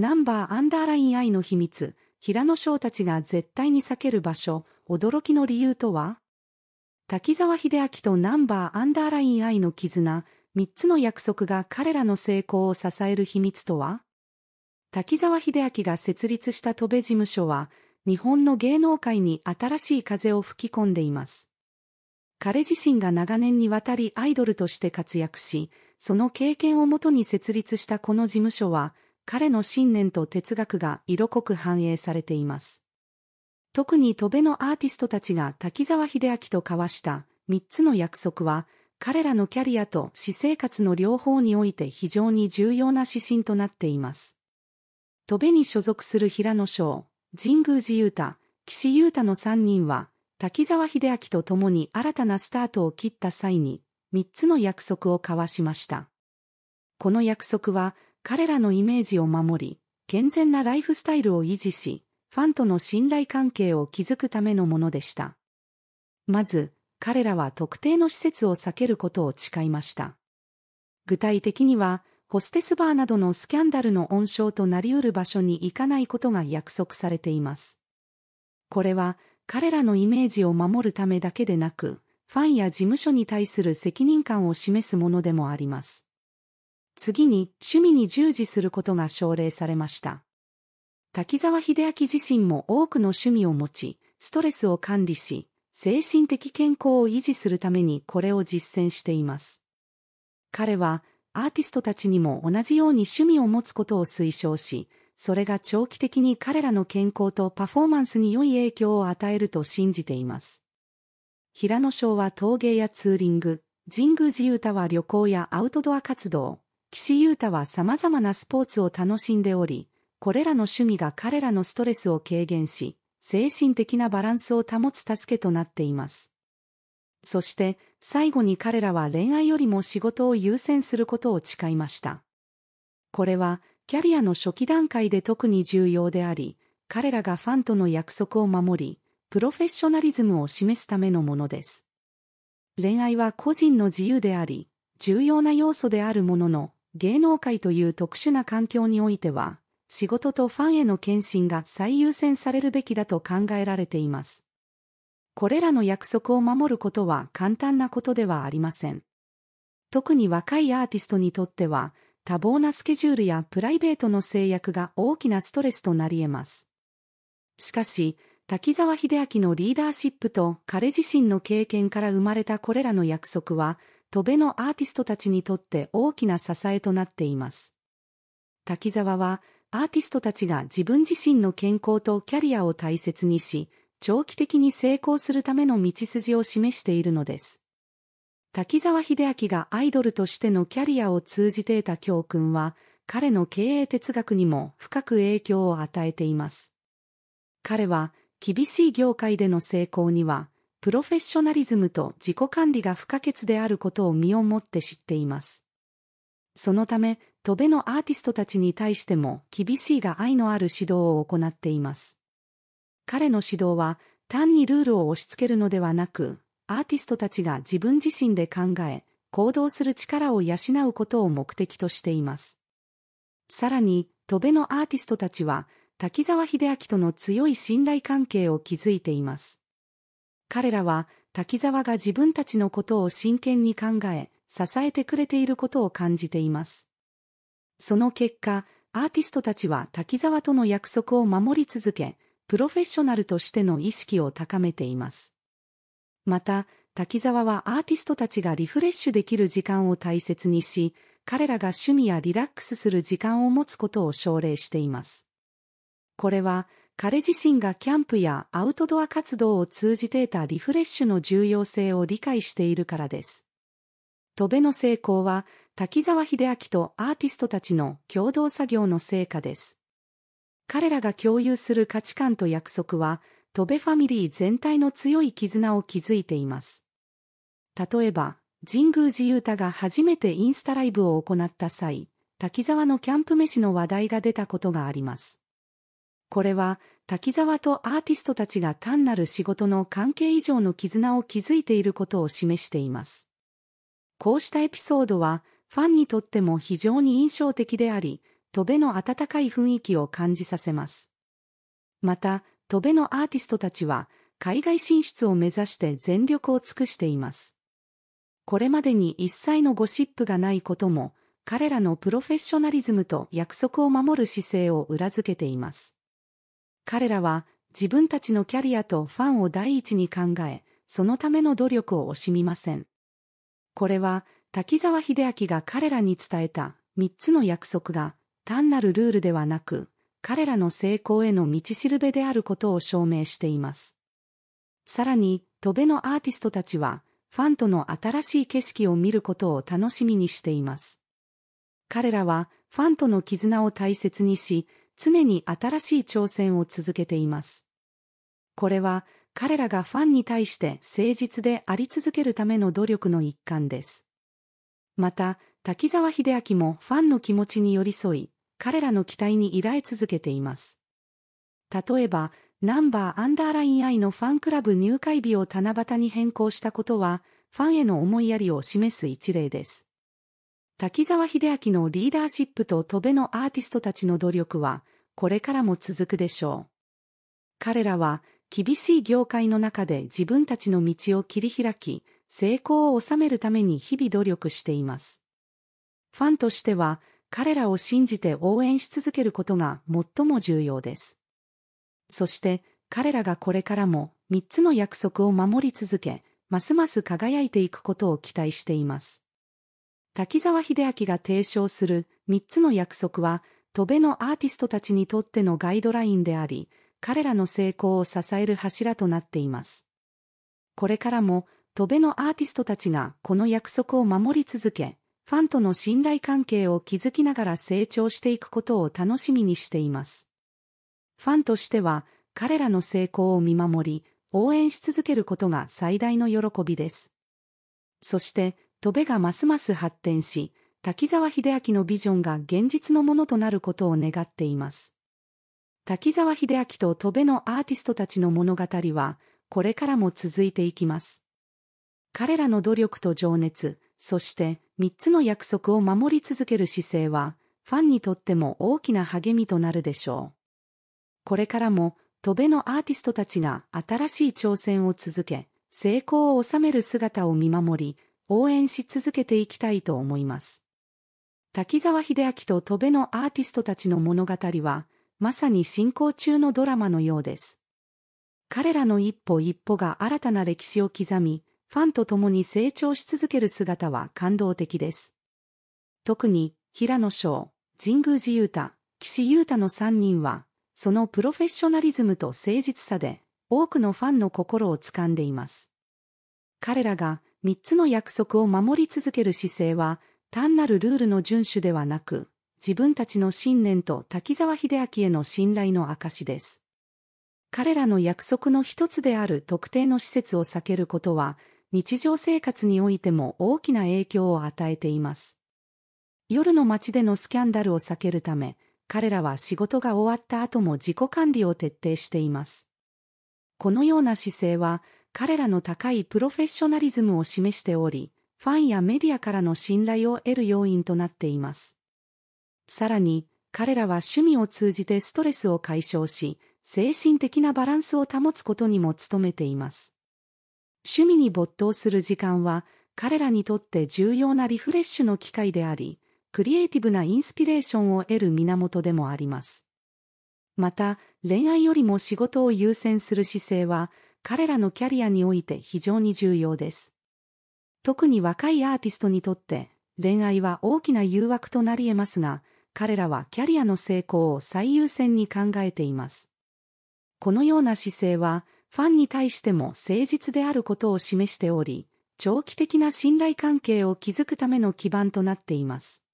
ナンバーアンダーライン I の秘密、平野翔たちが絶対に避ける場所、驚きの理由とは滝沢秀明とナンバーアンダーライン I の絆、3つの約束が彼らの成功を支える秘密とは滝沢秀明が設立した戸部事務所は、日本の芸能界に新しい風を吹き込んでいます。彼自身が長年にわたりアイドルとして活躍し、その経験をもとに設立したこの事務所は、彼の信念と哲学が色濃く反映されています。特に戸辺のアーティストたちが滝沢秀明と交わした3つの約束は、彼らのキャリアと私生活の両方において非常に重要な指針となっています。戸辺に所属する平野翔、神宮寺雄太、岸優太の3人は、滝沢秀明と共に新たなスタートを切った際に、3つの約束を交わしました。この約束は、彼らのイメージを守り、健全なライフスタイルを維持し、ファンとの信頼関係を築くためのものでした。まず、彼らは特定の施設を避けることを誓いました。具体的には、ホステスバーなどのスキャンダルの温床となり得る場所に行かないことが約束されています。これは、彼らのイメージを守るためだけでなく、ファンや事務所に対する責任感を示すものでもあります。次に趣味に従事することが奨励されました。滝沢秀明自身も多くの趣味を持ち、ストレスを管理し、精神的健康を維持するためにこれを実践しています。彼はアーティストたちにも同じように趣味を持つことを推奨し、それが長期的に彼らの健康とパフォーマンスに良い影響を与えると信じています。平野賞は陶芸やツーリング、神宮寺歌は旅行やアウトドア活動、岸優太は様々なスポーツを楽しんでおり、これらの趣味が彼らのストレスを軽減し、精神的なバランスを保つ助けとなっています。そして、最後に彼らは恋愛よりも仕事を優先することを誓いました。これは、キャリアの初期段階で特に重要であり、彼らがファンとの約束を守り、プロフェッショナリズムを示すためのものです。恋愛は個人の自由であり、重要な要素であるものの、芸能界という特殊な環境においては、仕事とファンへの献身が最優先されるべきだと考えられています。これらの約束を守ることは簡単なことではありません。特に若いアーティストにとっては、多忙なスケジュールやプライベートの制約が大きなストレスとなり得ます。しかし、滝沢秀明のリーダーシップと彼自身の経験から生まれたこれらの約束は、戸米のアーティストたちにとって大きな支えとなっています。滝沢は、アーティストたちが自分自身の健康とキャリアを大切にし、長期的に成功するための道筋を示しているのです。滝沢秀明がアイドルとしてのキャリアを通じて得た教訓は、彼の経営哲学にも深く影響を与えています。彼は、厳しい業界での成功には、プロフェッショナリズムと自己管理が不可欠であることを身をもって知っています。そのため、戸辺のアーティストたちに対しても厳しいが愛のある指導を行っています。彼の指導は単にルールを押し付けるのではなく、アーティストたちが自分自身で考え、行動する力を養うことを目的としています。さらに、戸辺のアーティストたちは、滝沢秀明との強い信頼関係を築いています。彼らは滝沢が自分たちのことを真剣に考え、支えてくれていることを感じています。その結果、アーティストたちは滝沢との約束を守り続け、プロフェッショナルとしての意識を高めています。また、滝沢はアーティストたちがリフレッシュできる時間を大切にし、彼らが趣味やリラックスする時間を持つことを奨励しています。これは、彼自身がキャンプやアウトドア活動を通じて得たリフレッシュの重要性を理解しているからです。戸辺の成功は、滝沢秀明とアーティストたちの共同作業の成果です。彼らが共有する価値観と約束は、戸辺ファミリー全体の強い絆を築いています。例えば、神宮寺勇太が初めてインスタライブを行った際、滝沢のキャンプ飯の話題が出たことがあります。これは滝沢とアーティストたちが単なる仕事の関係以上の絆を築いていることを示しています。こうしたエピソードはファンにとっても非常に印象的であり、戸辺の温かい雰囲気を感じさせます。また、戸辺のアーティストたちは海外進出を目指して全力を尽くしています。これまでに一切のゴシップがないことも、彼らのプロフェッショナリズムと約束を守る姿勢を裏付けています。彼らは自分たちのキャリアとファンを第一に考え、そのための努力を惜しみません。これは滝沢秀明が彼らに伝えた3つの約束が単なるルールではなく、彼らの成功への道しるべであることを証明しています。さらに、戸辺のアーティストたちは、ファンとの新しい景色を見ることを楽しみにしています。彼らは、ファンとの絆を大切にし、常に新しい挑戦を続けています。これは彼らがファンに対して誠実であり続けるための努力の一環です。また、滝沢秀明もファンの気持ちに寄り添い、彼らの期待に依頼続けています。例えば、ナンバーアンダーライン I のファンクラブ入会日を七夕に変更したことは、ファンへの思いやりを示す一例です。滝沢秀明のリーダーシップと戸部のアーティストたちの努力は、これからも続くでしょう。彼らは、厳しい業界の中で自分たちの道を切り開き、成功を収めるために日々努力しています。ファンとしては、彼らを信じて応援し続けることが最も重要です。そして、彼らがこれからも3つの約束を守り続け、ますます輝いていくことを期待しています。滝沢秀明が提唱する3つの約束は、戸辺のアーティストたちにとってのガイドラインであり、彼らの成功を支える柱となっています。これからも、戸辺のアーティストたちがこの約束を守り続け、ファンとの信頼関係を築きながら成長していくことを楽しみにしています。ファンとしては、彼らの成功を見守り、応援し続けることが最大の喜びです。そして、戸部がますます発展し、滝沢秀明のビジョンが現実のものとなることを願っています。滝沢秀明と戸部のアーティストたちの物語は、これからも続いていきます。彼らの努力と情熱、そして3つの約束を守り続ける姿勢は、ファンにとっても大きな励みとなるでしょう。これからも、戸部のアーティストたちが新しい挑戦を続け、成功を収める姿を見守り、応援し続けていきたいと思います。滝沢秀明と戸辺のアーティストたちの物語は、まさに進行中のドラマのようです。彼らの一歩一歩が新たな歴史を刻み、ファンと共に成長し続ける姿は感動的です。特に、平野翔、神宮寺雄太、岸優太の3人は、そのプロフェッショナリズムと誠実さで、多くのファンの心を掴んでいます。彼らが三つの約束を守り続ける姿勢は、単なるルールの遵守ではなく、自分たちの信念と滝沢秀明への信頼の証です。彼らの約束の一つである特定の施設を避けることは、日常生活においても大きな影響を与えています。夜の街でのスキャンダルを避けるため、彼らは仕事が終わった後も自己管理を徹底しています。このような姿勢は、彼らの高いプロフェッショナリズムを示しており、ファンやメディアからの信頼を得る要因となっています。さらに、彼らは趣味を通じてストレスを解消し、精神的なバランスを保つことにも努めています。趣味に没頭する時間は、彼らにとって重要なリフレッシュの機会であり、クリエイティブなインスピレーションを得る源でもあります。また、恋愛よりも仕事を優先する姿勢は、彼らのキャリアにおいて非常に重要です。特に若いアーティストにとって恋愛は大きな誘惑となり得ますが、彼らはキャリアの成功を最優先に考えています。このような姿勢はファンに対しても誠実であることを示しており、長期的な信頼関係を築くための基盤となっています。